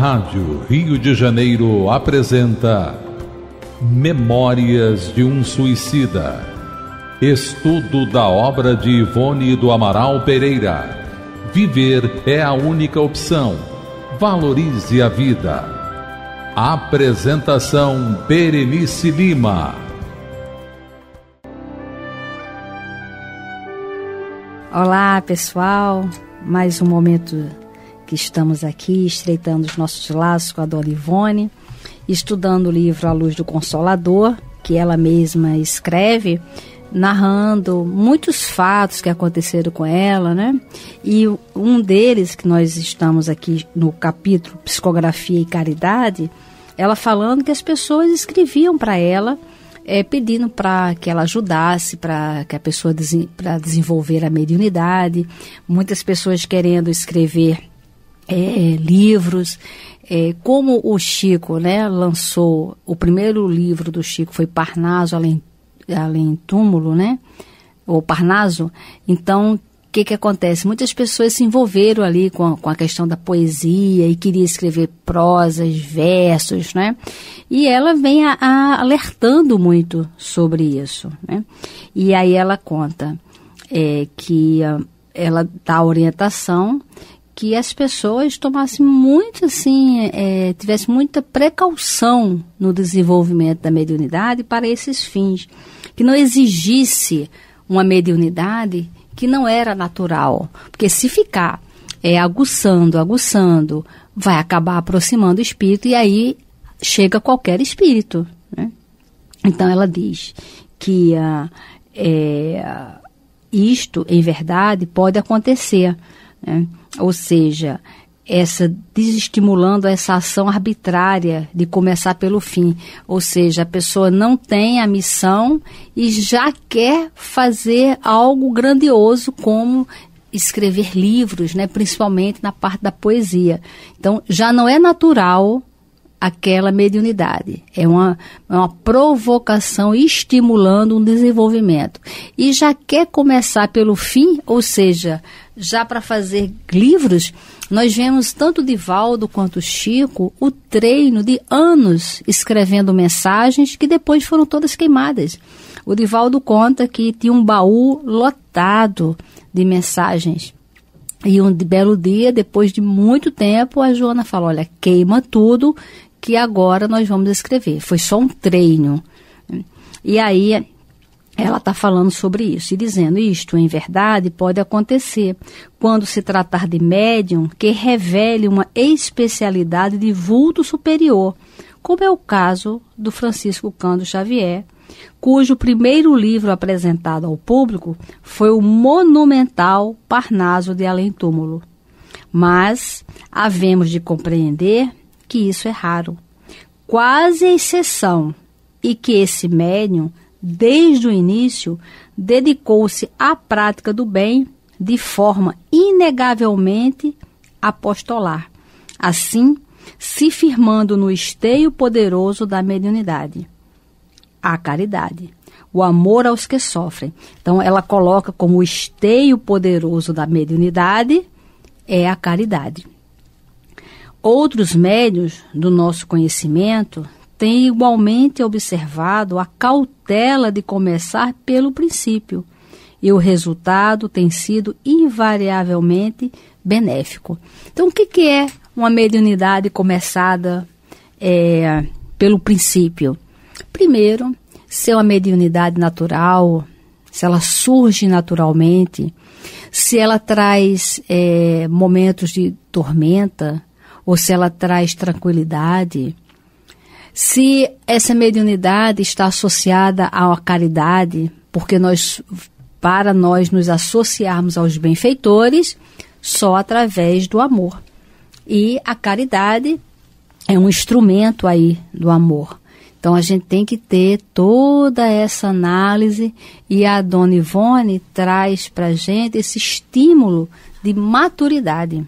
Rádio Rio de Janeiro apresenta Memórias de um Suicida. Estudo da obra de Ivone do Amaral Pereira. Viver é a única opção. Valorize a vida. Apresentação Berenice Lima. Olá, pessoal. Mais um momento que estamos aqui estreitando os nossos laços com a dona Ivone, estudando o livro A Luz do Consolador, que ela mesma escreve, narrando muitos fatos que aconteceram com ela, né? E um deles, que nós estamos aqui no capítulo Psicografia e Caridade, ela falando que as pessoas escreviam para ela. É, pedindo para que ela ajudasse, para que a pessoa para desenvolver a mediunidade, muitas pessoas querendo escrever é, é, livros. É, como o Chico né, lançou, o primeiro livro do Chico foi Parnaso Além, Além Túmulo, né? Ou Parnaso, então o que, que acontece? Muitas pessoas se envolveram ali com a, com a questão da poesia e queria escrever prosas, versos, né? E ela vem a, a alertando muito sobre isso, né? E aí ela conta é, que a, ah, ela dá orientação que as pessoas tomassem muito assim, é, tivessem muita precaução no desenvolvimento da mediunidade para esses fins, que não exigisse uma mediunidade que não era natural, porque se ficar é, aguçando, aguçando, vai acabar aproximando o espírito e aí chega qualquer espírito. Né? Então ela diz que ah, é, isto, em verdade, pode acontecer. Né? Ou seja, essa desestimulando essa ação arbitrária de começar pelo fim, ou seja, a pessoa não tem a missão e já quer fazer algo grandioso como escrever livros, né, principalmente na parte da poesia. Então, já não é natural aquela mediunidade. É uma, é uma provocação estimulando um desenvolvimento. E já quer começar pelo fim, ou seja, já para fazer livros, nós vemos tanto Divaldo quanto Chico o treino de anos escrevendo mensagens que depois foram todas queimadas. O Divaldo conta que tinha um baú lotado de mensagens. E um belo dia, depois de muito tempo, a Joana fala: Olha, queima tudo, que agora nós vamos escrever. Foi só um treino. E aí ela está falando sobre isso e dizendo isto, em verdade, pode acontecer quando se tratar de médium que revele uma especialidade de vulto superior, como é o caso do Francisco Cando Xavier, cujo primeiro livro apresentado ao público foi o monumental Parnaso de Além Túmulo. Mas havemos de compreender que isso é raro, quase exceção, e que esse médium desde o início, dedicou-se à prática do bem de forma inegavelmente apostolar, assim se firmando no esteio poderoso da mediunidade, a caridade, o amor aos que sofrem. Então, ela coloca como o esteio poderoso da mediunidade é a caridade. Outros médios do nosso conhecimento tem igualmente observado a cautela de começar pelo princípio, e o resultado tem sido invariavelmente benéfico. Então, o que, que é uma mediunidade começada é, pelo princípio? Primeiro, se é uma mediunidade natural, se ela surge naturalmente, se ela traz é, momentos de tormenta, ou se ela traz tranquilidade, se essa mediunidade está associada à caridade, porque nós, para nós nos associarmos aos benfeitores, só através do amor. E a caridade é um instrumento aí do amor. Então a gente tem que ter toda essa análise e a Dona Ivone traz para a gente esse estímulo de maturidade.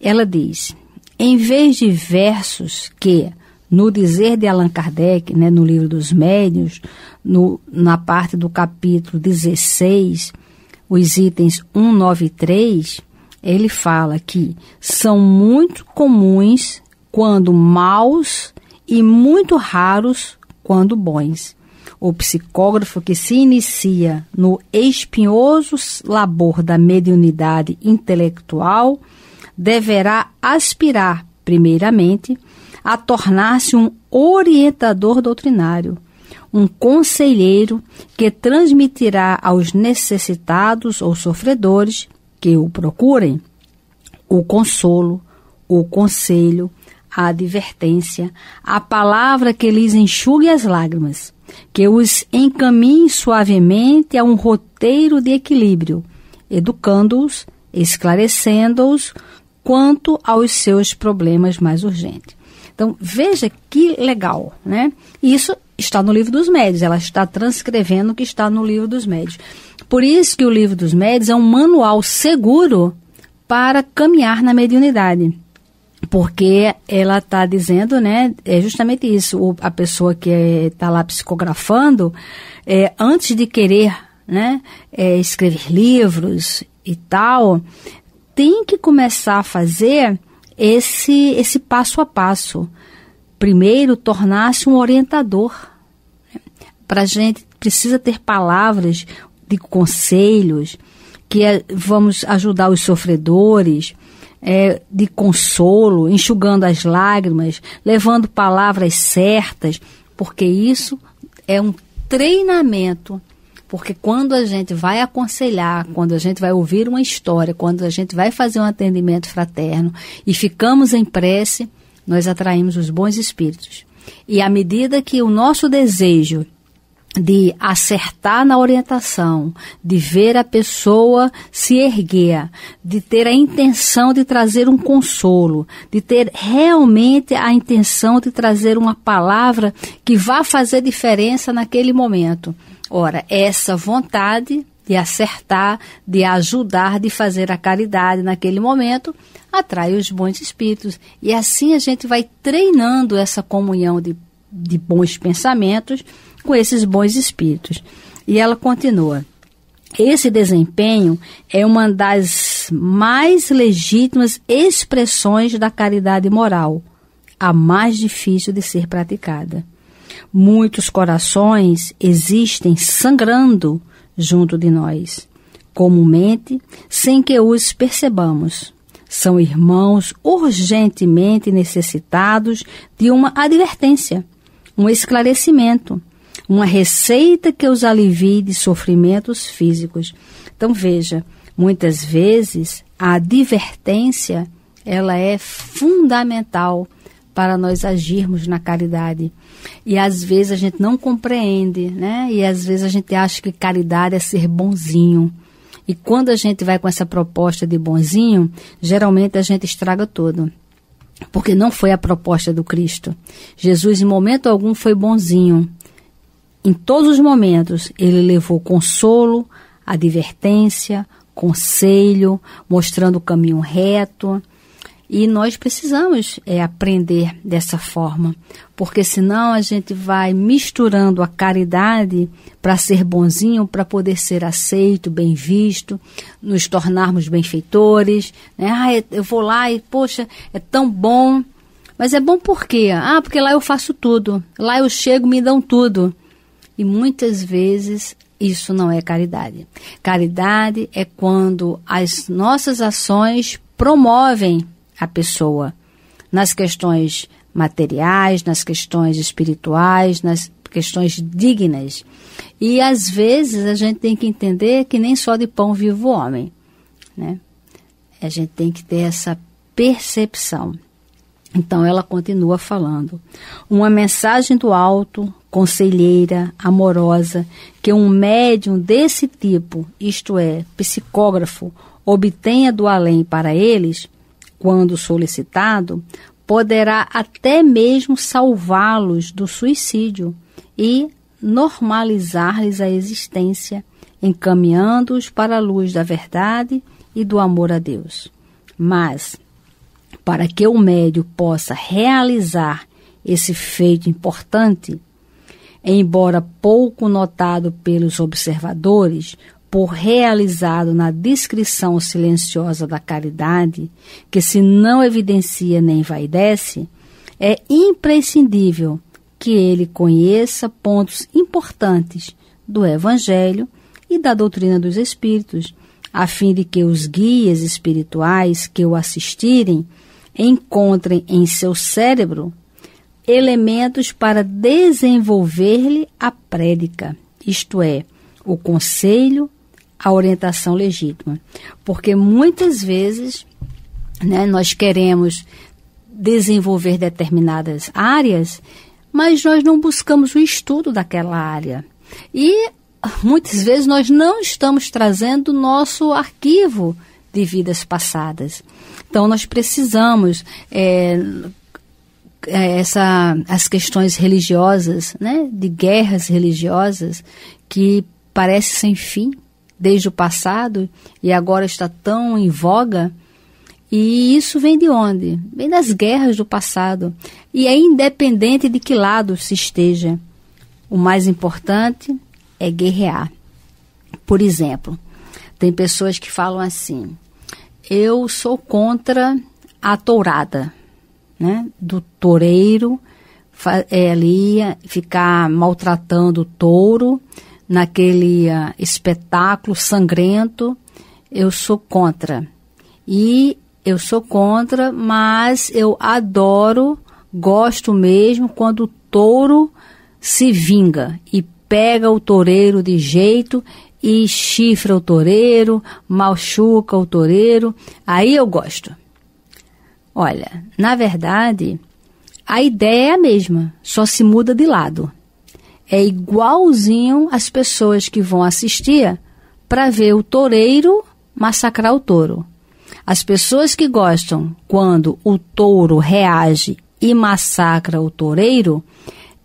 Ela diz: em vez de versos que no dizer de Allan Kardec, né, no livro dos médios, no, na parte do capítulo 16, os itens 193, ele fala que são muito comuns quando maus e muito raros quando bons. O psicógrafo que se inicia no espinhoso labor da mediunidade intelectual deverá aspirar, primeiramente, a tornar-se um orientador doutrinário, um conselheiro que transmitirá aos necessitados ou sofredores que o procurem o consolo, o conselho, a advertência, a palavra que lhes enxugue as lágrimas, que os encaminhe suavemente a um roteiro de equilíbrio, educando-os, esclarecendo-os quanto aos seus problemas mais urgentes. Então, veja que legal, né? Isso está no livro dos médios, ela está transcrevendo o que está no livro dos médios. Por isso que o livro dos médios é um manual seguro para caminhar na mediunidade. Porque ela está dizendo, né? É justamente isso. O, a pessoa que está é, tá lá psicografando, é, antes de querer né, é, escrever livros e tal, tem que começar a fazer esse, esse passo a passo. Primeiro, tornar-se um orientador. Para a gente precisa ter palavras de conselhos, que é, vamos ajudar os sofredores, é, de consolo, enxugando as lágrimas, levando palavras certas, porque isso é um treinamento porque quando a gente vai aconselhar, quando a gente vai ouvir uma história, quando a gente vai fazer um atendimento fraterno e ficamos em prece, nós atraímos os bons espíritos. E à medida que o nosso desejo de acertar na orientação, de ver a pessoa se erguer, de ter a intenção de trazer um consolo, de ter realmente a intenção de trazer uma palavra que vá fazer diferença naquele momento. Ora, essa vontade de acertar, de ajudar, de fazer a caridade naquele momento, atrai os bons espíritos. E assim a gente vai treinando essa comunhão de, de bons pensamentos com esses bons espíritos. E ela continua. Esse desempenho é uma das mais legítimas expressões da caridade moral, a mais difícil de ser praticada. Muitos corações existem sangrando junto de nós, comumente sem que os percebamos. São irmãos urgentemente necessitados de uma advertência, um esclarecimento, uma receita que os alivie de sofrimentos físicos. Então veja, muitas vezes a advertência ela é fundamental para nós agirmos na caridade. E às vezes a gente não compreende, né? E às vezes a gente acha que caridade é ser bonzinho. E quando a gente vai com essa proposta de bonzinho, geralmente a gente estraga tudo. Porque não foi a proposta do Cristo. Jesus, em momento algum, foi bonzinho. Em todos os momentos, ele levou consolo, advertência, conselho, mostrando o caminho reto. E nós precisamos é, aprender dessa forma, porque senão a gente vai misturando a caridade para ser bonzinho, para poder ser aceito, bem visto, nos tornarmos benfeitores. Né? Ah, é, eu vou lá e, poxa, é tão bom. Mas é bom por quê? Ah, porque lá eu faço tudo. Lá eu chego, me dão tudo. E muitas vezes isso não é caridade. Caridade é quando as nossas ações promovem a pessoa nas questões materiais, nas questões espirituais, nas questões dignas. E às vezes a gente tem que entender que nem só de pão vive o homem, né? A gente tem que ter essa percepção. Então ela continua falando. Uma mensagem do alto, conselheira, amorosa, que um médium desse tipo, isto é, psicógrafo, obtenha do além para eles, quando solicitado, poderá até mesmo salvá-los do suicídio e normalizar-lhes a existência, encaminhando-os para a luz da verdade e do amor a Deus. Mas, para que o médio possa realizar esse feito importante, embora pouco notado pelos observadores, por realizado na discrição silenciosa da caridade, que se não evidencia nem vaidece, é imprescindível que ele conheça pontos importantes do Evangelho e da doutrina dos Espíritos, a fim de que os guias espirituais que o assistirem encontrem em seu cérebro elementos para desenvolver-lhe a prédica, isto é, o conselho a orientação legítima. Porque muitas vezes né, nós queremos desenvolver determinadas áreas, mas nós não buscamos o estudo daquela área. E muitas vezes nós não estamos trazendo nosso arquivo de vidas passadas. Então nós precisamos é, é essa, as questões religiosas, né, de guerras religiosas que parece sem fim, desde o passado e agora está tão em voga. E isso vem de onde? Vem das guerras do passado. E é independente de que lado se esteja. O mais importante é guerrear. Por exemplo, tem pessoas que falam assim: eu sou contra a tourada, né? Do toureiro é, ali ficar maltratando o touro naquele uh, espetáculo sangrento, eu sou contra. E eu sou contra, mas eu adoro, gosto mesmo quando o touro se vinga e pega o toureiro de jeito e chifra o toureiro, machuca o toureiro. Aí eu gosto. Olha, na verdade, a ideia é a mesma, só se muda de lado é igualzinho as pessoas que vão assistir para ver o toureiro massacrar o touro. As pessoas que gostam quando o touro reage e massacra o toureiro,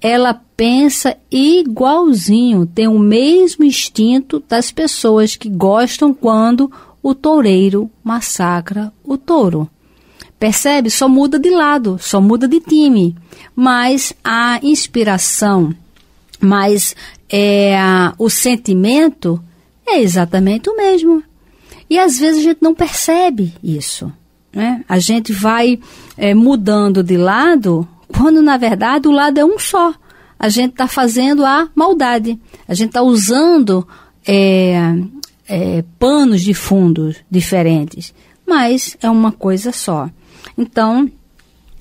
ela pensa igualzinho, tem o mesmo instinto das pessoas que gostam quando o toureiro massacra o touro. Percebe? Só muda de lado, só muda de time. Mas a inspiração mas é, o sentimento é exatamente o mesmo. E às vezes a gente não percebe isso. Né? A gente vai é, mudando de lado, quando na verdade o lado é um só. A gente está fazendo a maldade. A gente está usando é, é, panos de fundo diferentes, mas é uma coisa só. Então,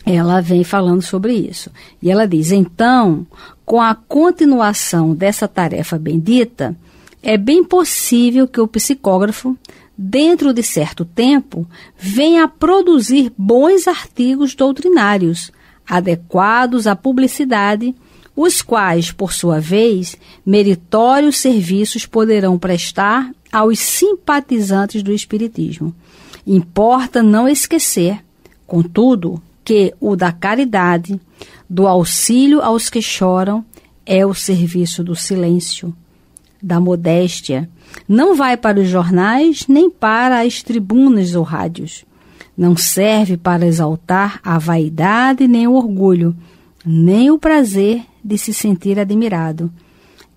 ela vem falando sobre isso. E ela diz: então, com a continuação dessa tarefa bendita, é bem possível que o psicógrafo, dentro de certo tempo, venha a produzir bons artigos doutrinários, adequados à publicidade, os quais, por sua vez, meritórios serviços poderão prestar aos simpatizantes do Espiritismo. Importa não esquecer, contudo, que o da caridade, do auxílio aos que choram é o serviço do silêncio, da modéstia. Não vai para os jornais nem para as tribunas ou rádios. Não serve para exaltar a vaidade nem o orgulho, nem o prazer de se sentir admirado.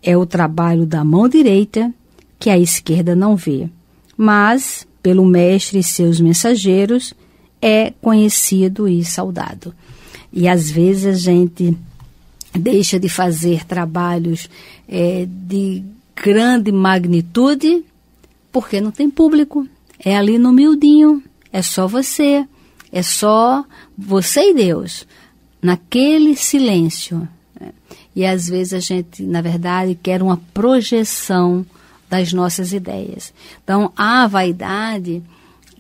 É o trabalho da mão direita que a esquerda não vê, mas pelo mestre e seus mensageiros é conhecido e saudado. E às vezes a gente deixa de fazer trabalhos é, de grande magnitude porque não tem público. É ali no miudinho, é só você, é só você e Deus, naquele silêncio. É. E às vezes a gente, na verdade, quer uma projeção das nossas ideias. Então, a vaidade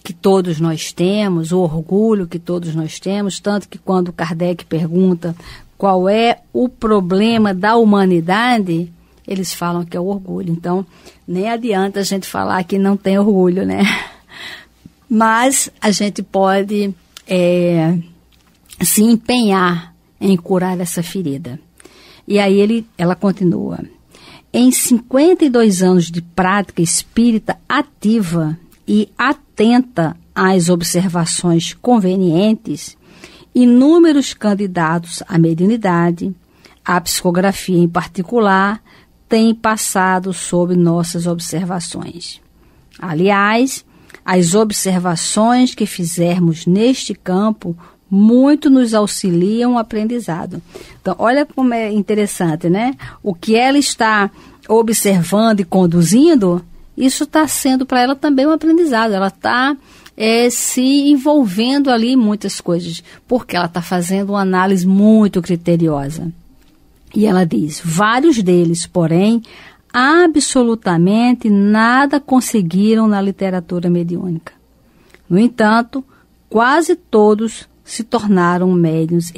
que todos nós temos, o orgulho que todos nós temos, tanto que quando Kardec pergunta qual é o problema da humanidade, eles falam que é o orgulho. Então, nem adianta a gente falar que não tem orgulho, né? Mas a gente pode é, se empenhar em curar essa ferida. E aí ele, ela continua. Em 52 anos de prática espírita ativa, e atenta às observações convenientes, inúmeros candidatos à mediunidade, à psicografia em particular, têm passado sob nossas observações. Aliás, as observações que fizermos neste campo muito nos auxiliam o aprendizado. Então, olha como é interessante, né? O que ela está observando e conduzindo isso está sendo para ela também um aprendizado. Ela está é, se envolvendo ali em muitas coisas, porque ela está fazendo uma análise muito criteriosa. E ela diz: vários deles, porém, absolutamente nada conseguiram na literatura mediúnica. No entanto, quase todos se tornaram médios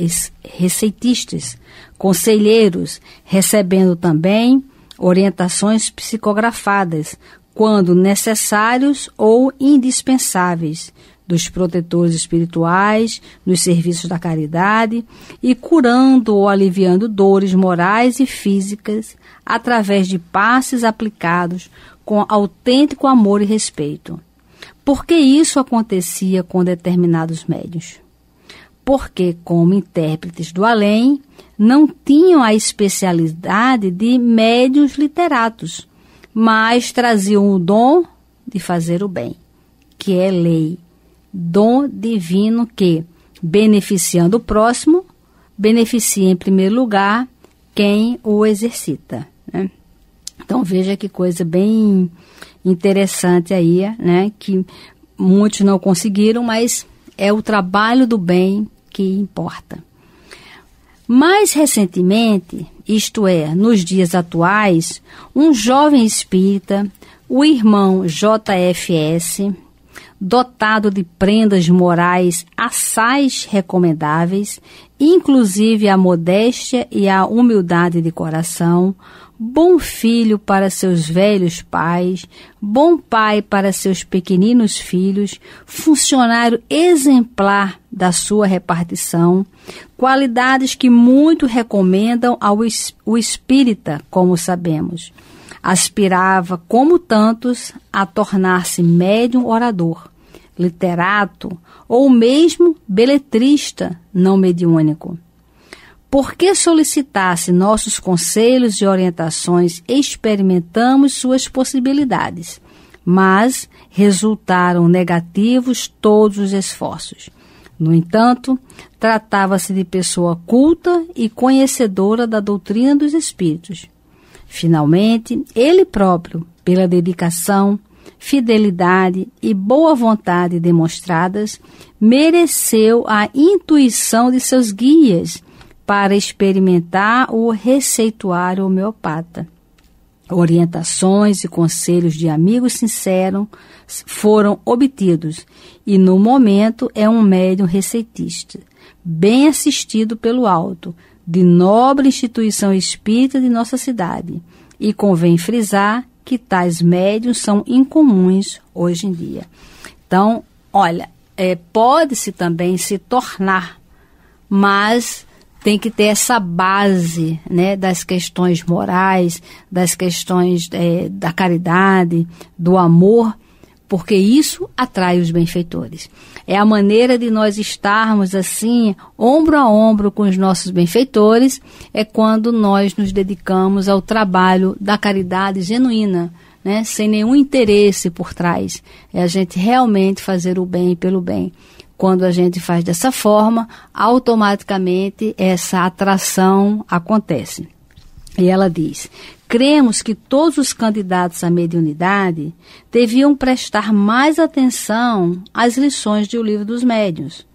receitistas, conselheiros, recebendo também orientações psicografadas, quando necessários ou indispensáveis, dos protetores espirituais, nos serviços da caridade e curando ou aliviando dores morais e físicas através de passes aplicados com autêntico amor e respeito. Por que isso acontecia com determinados médios? Porque, como intérpretes do além, não tinham a especialidade de médios literatos mas traziam o dom de fazer o bem, que é lei, dom divino que, beneficiando o próximo, beneficia em primeiro lugar quem o exercita. Né? Então veja que coisa bem interessante aí, né? Que muitos não conseguiram, mas é o trabalho do bem que importa. Mais recentemente, isto é, nos dias atuais, um jovem espírita, o irmão JFS, dotado de prendas morais assais recomendáveis, inclusive a modéstia e a humildade de coração, bom filho para seus velhos pais, bom pai para seus pequeninos filhos, funcionário exemplar da sua repartição, qualidades que muito recomendam ao o espírita, como sabemos. Aspirava, como tantos, a tornar-se médium orador literato ou mesmo beletrista não mediúnico. Por que solicitasse nossos conselhos e orientações, experimentamos suas possibilidades, mas resultaram negativos todos os esforços. No entanto, tratava-se de pessoa culta e conhecedora da doutrina dos espíritos. Finalmente, ele próprio, pela dedicação, fidelidade e boa vontade demonstradas, mereceu a intuição de seus guias para experimentar o receituário homeopata. Orientações e conselhos de amigos sinceros foram obtidos e, no momento, é um médium receitista, bem assistido pelo alto, de nobre instituição espírita de nossa cidade. E convém frisar que tais médios são incomuns hoje em dia. Então, olha, é, pode-se também se tornar, mas tem que ter essa base né, das questões morais, das questões é, da caridade, do amor, porque isso atrai os benfeitores. É a maneira de nós estarmos assim, ombro a ombro com os nossos benfeitores, é quando nós nos dedicamos ao trabalho da caridade genuína. Né, sem nenhum interesse por trás. É a gente realmente fazer o bem pelo bem. Quando a gente faz dessa forma, automaticamente essa atração acontece. E ela diz: cremos que todos os candidatos à mediunidade deviam prestar mais atenção às lições do Livro dos Médiuns.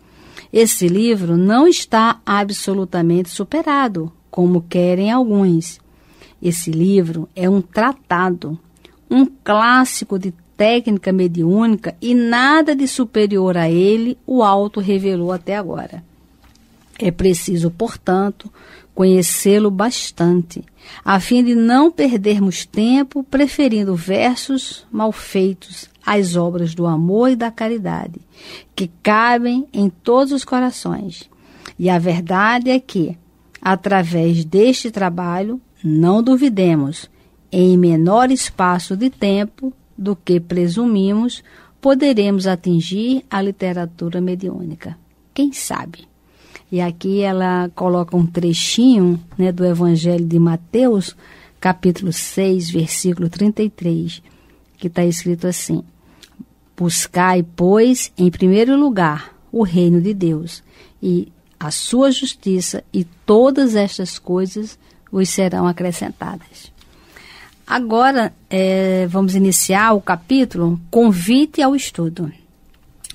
Esse livro não está absolutamente superado, como querem alguns. Esse livro é um tratado, um clássico de técnica mediúnica e nada de superior a ele o auto revelou até agora. É preciso, portanto, conhecê-lo bastante, a fim de não perdermos tempo preferindo versos mal feitos às obras do amor e da caridade, que cabem em todos os corações. E a verdade é que, através deste trabalho, não duvidemos, em menor espaço de tempo do que presumimos, poderemos atingir a literatura mediúnica. Quem sabe? E aqui ela coloca um trechinho né, do Evangelho de Mateus, capítulo 6, versículo 33, que está escrito assim: Buscai, pois, em primeiro lugar o reino de Deus e a sua justiça, e todas estas coisas vos serão acrescentadas. Agora é, vamos iniciar o capítulo Convite ao Estudo,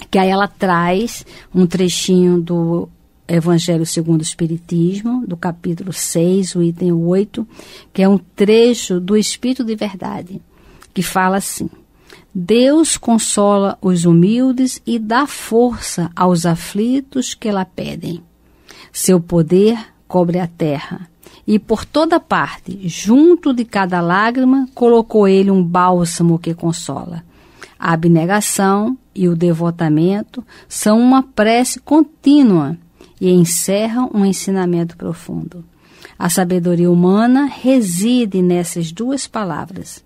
que aí ela traz um trechinho do Evangelho segundo o Espiritismo, do capítulo 6, o item 8, que é um trecho do Espírito de Verdade, que fala assim: Deus consola os humildes e dá força aos aflitos que lá pedem. Seu poder cobre a terra. E por toda parte, junto de cada lágrima, colocou ele um bálsamo que consola. A abnegação e o devotamento são uma prece contínua e encerram um ensinamento profundo. A sabedoria humana reside nessas duas palavras.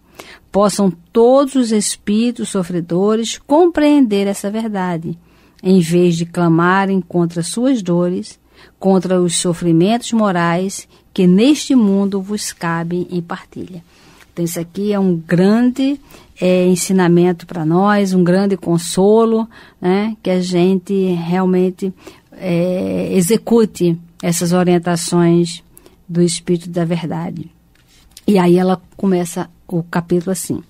Possam todos os espíritos sofredores compreender essa verdade, em vez de clamarem contra suas dores, contra os sofrimentos morais que neste mundo vos cabem em partilha. Então, isso aqui é um grande é, ensinamento para nós, um grande consolo, né, que a gente realmente é, execute essas orientações do Espírito da Verdade. E aí ela começa o capítulo assim.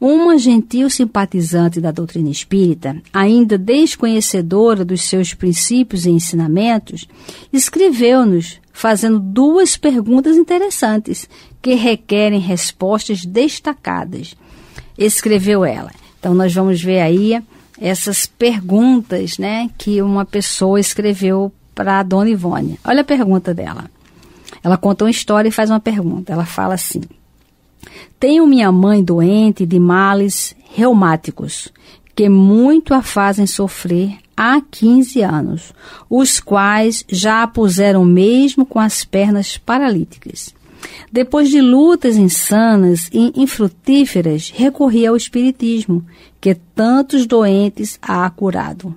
Uma gentil simpatizante da doutrina espírita, ainda desconhecedora dos seus princípios e ensinamentos, escreveu-nos fazendo duas perguntas interessantes que requerem respostas destacadas. Escreveu ela. Então, nós vamos ver aí essas perguntas né, que uma pessoa escreveu para a dona Ivone. Olha a pergunta dela. Ela conta uma história e faz uma pergunta. Ela fala assim: Tenho minha mãe doente de males reumáticos, que muito a fazem sofrer há 15 anos, os quais já a puseram mesmo com as pernas paralíticas. Depois de lutas insanas e infrutíferas, recorri ao espiritismo, que tantos doentes há curado.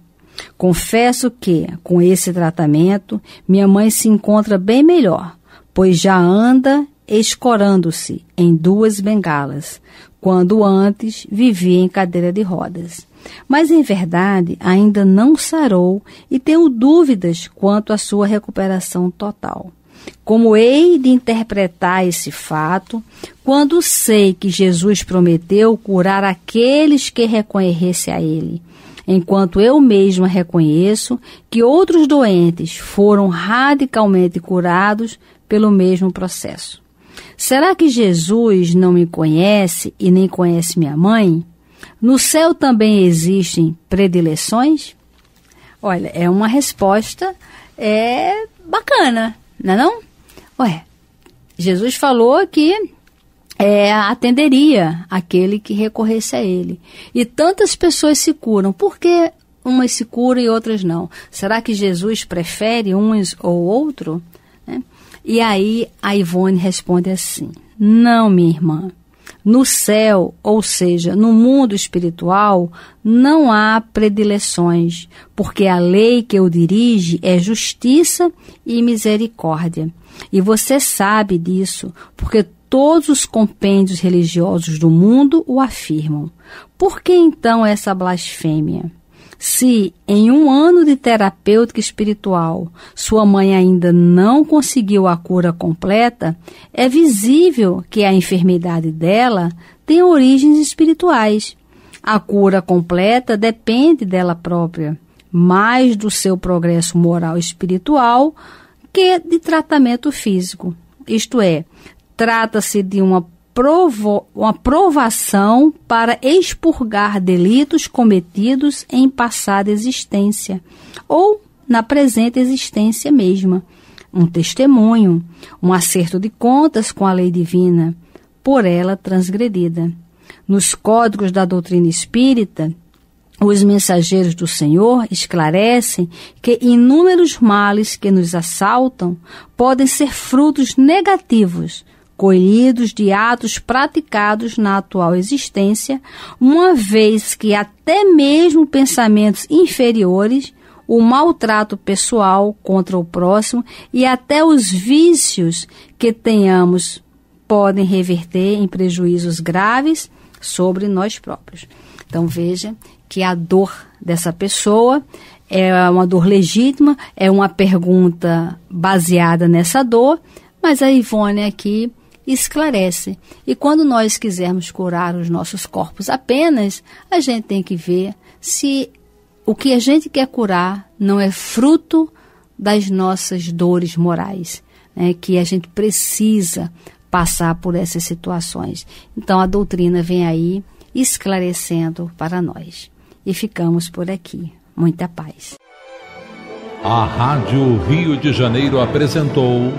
Confesso que, com esse tratamento, minha mãe se encontra bem melhor, pois já anda escorando-se em duas bengalas, quando antes vivia em cadeira de rodas. Mas, em verdade, ainda não sarou e tenho dúvidas quanto à sua recuperação total. Como hei de interpretar esse fato, quando sei que Jesus prometeu curar aqueles que reconhecesse a Ele, enquanto eu mesma reconheço que outros doentes foram radicalmente curados pelo mesmo processo. Será que Jesus não me conhece e nem conhece minha mãe? No céu também existem predileções? Olha, é uma resposta é bacana, não é não? Ué, Jesus falou que é, atenderia aquele que recorresse a ele. E tantas pessoas se curam. Por que umas se curam e outras não? Será que Jesus prefere uns ou outro? Né? E aí a Ivone responde assim: Não, minha irmã. No céu, ou seja, no mundo espiritual, não há predileções, porque a lei que o dirige é justiça e misericórdia. E você sabe disso, porque todos os compêndios religiosos do mundo o afirmam. Por que então essa blasfêmia? Se em um ano de terapêutica espiritual sua mãe ainda não conseguiu a cura completa, é visível que a enfermidade dela tem origens espirituais. A cura completa depende dela própria, mais do seu progresso moral e espiritual que de tratamento físico. Isto é, trata-se de uma provo, uma provação para expurgar delitos cometidos em passada existência ou na presente existência mesma, um testemunho, um acerto de contas com a lei divina, por ela transgredida. Nos códigos da doutrina espírita, os mensageiros do Senhor esclarecem que inúmeros males que nos assaltam podem ser frutos negativos colhidos de atos praticados na atual existência, uma vez que até mesmo pensamentos inferiores, o maltrato pessoal contra o próximo e até os vícios que tenhamos podem reverter em prejuízos graves sobre nós próprios. Então veja que a dor dessa pessoa é uma dor legítima, é uma pergunta baseada nessa dor, mas a Ivone aqui esclarece. E quando nós quisermos curar os nossos corpos apenas, a gente tem que ver se o que a gente quer curar não é fruto das nossas dores morais, né? que a gente precisa passar por essas situações. Então a doutrina vem aí esclarecendo para nós. E ficamos por aqui. Muita paz. A Rádio Rio de Janeiro apresentou.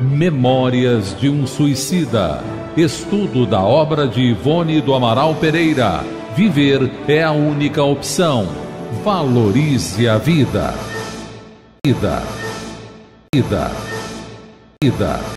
Memórias de um Suicida. Estudo da obra de Ivone do Amaral Pereira. Viver é a única opção. Valorize a vida. Vida. Vida. Vida.